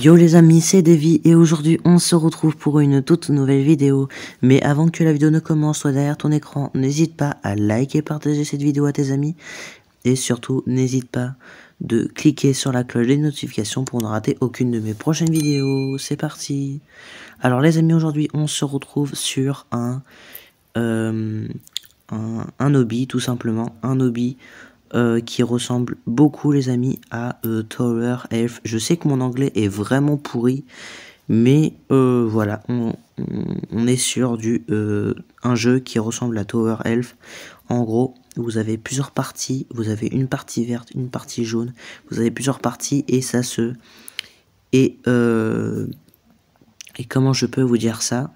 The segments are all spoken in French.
Yo les amis, c'est Davy et aujourd'hui on se retrouve pour une toute nouvelle vidéo. Mais avant que la vidéo ne commence, soit derrière ton écran, n'hésite pas à liker et partager cette vidéo à tes amis. Et surtout, n'hésite pas de cliquer sur la cloche des notifications pour ne rater aucune de mes prochaines vidéos. C'est parti Alors les amis, aujourd'hui on se retrouve sur un, euh, un, un hobby, tout simplement, un hobby euh, qui ressemble beaucoup, les amis, à euh, Tower Elf. Je sais que mon anglais est vraiment pourri, mais euh, voilà, on, est sur du, un jeu qui ressemble à Tower Elf. En gros, vous avez plusieurs parties, vous avez une partie verte, une partie jaune, vous avez plusieurs parties et ça se... Et, et comment je peux vous dire ça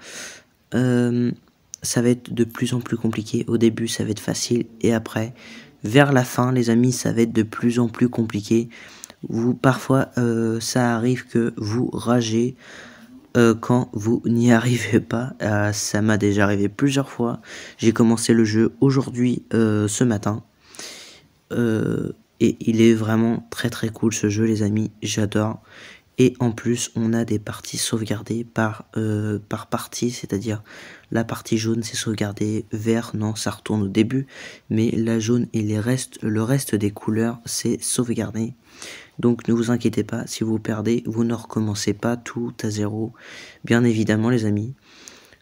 ça va être de plus en plus compliqué. Au début, ça va être facile et après, vers la fin, les amis, ça va être de plus en plus compliqué. Vous, parfois, euh, ça arrive que vous ragez euh, quand vous n'y arrivez pas. Ah, ça m'a déjà arrivé plusieurs fois. J'ai commencé le jeu aujourd'hui, euh, ce matin. et il est vraiment très très cool ce jeu, les amis. J'adore. Et en plus, on a des parties sauvegardées par, euh, par partie, c'est-à-dire la partie jaune c'est sauvegardé, vert non, ça retourne au début, mais la jaune et les restes, le reste des couleurs c'est sauvegardé. Donc ne vous inquiétez pas, si vous perdez, vous ne recommencez pas tout à zéro, bien évidemment les amis.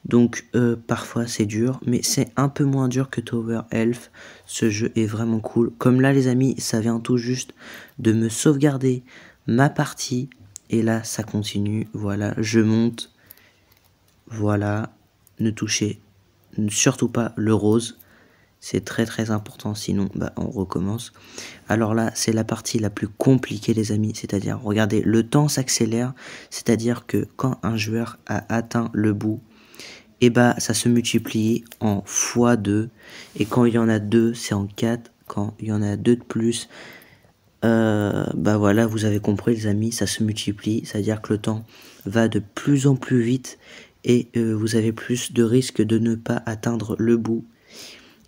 Donc euh, parfois c'est dur, mais c'est un peu moins dur que Tower Elf. Ce jeu est vraiment cool. Comme là les amis, ça vient tout juste de me sauvegarder ma partie et là, ça continue. Voilà, je monte. Voilà, ne touchez surtout pas le rose. C'est très très important, sinon bah, on recommence. Alors là, c'est la partie la plus compliquée les amis. C'est-à-dire, regardez, le temps s'accélère. C'est-à-dire que quand un joueur a atteint le bout, et eh bah ça se multiplie en x2. Et quand il y en a deux, c'est en 4. Quand il y en a deux de plus, euh, bah voilà, vous avez compris les amis, ça se multiplie, c'est-à-dire que le temps va de plus en plus vite et euh, vous avez plus de risques de ne pas atteindre le bout.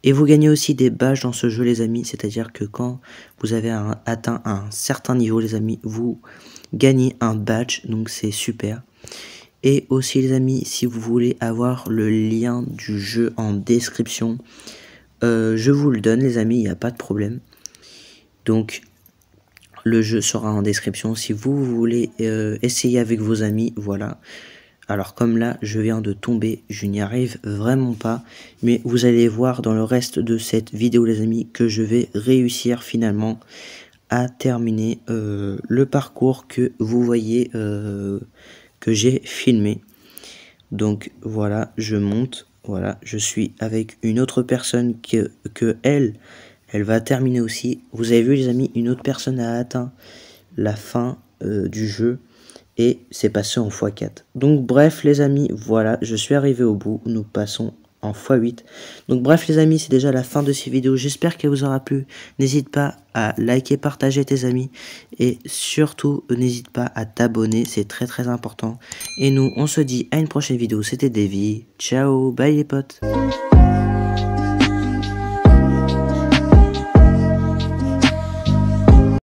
Et vous gagnez aussi des badges dans ce jeu les amis, c'est-à-dire que quand vous avez atteint un certain niveau les amis, vous gagnez un badge, donc c'est super. Et aussi les amis, si vous voulez avoir le lien du jeu en description, euh, je vous le donne les amis, il n'y a pas de problème. Donc le jeu sera en description si vous voulez euh, essayer avec vos amis, voilà. Alors comme là, je viens de tomber, je n'y arrive vraiment pas, mais vous allez voir dans le reste de cette vidéo les amis que je vais réussir finalement à terminer euh, le parcours que vous voyez euh, que j'ai filmé. Donc voilà, je monte, voilà, je suis avec une autre personne que, que elle elle va terminer aussi. Vous avez vu les amis, une autre personne a atteint la fin euh, du jeu et c'est passé en x4. Donc bref les amis, voilà, je suis arrivé au bout, nous passons en x8. Donc bref les amis, c'est déjà la fin de ces vidéos, j'espère qu'elle vous aura plu. N'hésite pas à liker, partager tes amis et surtout n'hésite pas à t'abonner, c'est très très important. Et nous, on se dit à une prochaine vidéo, c'était Davy, ciao, bye les potes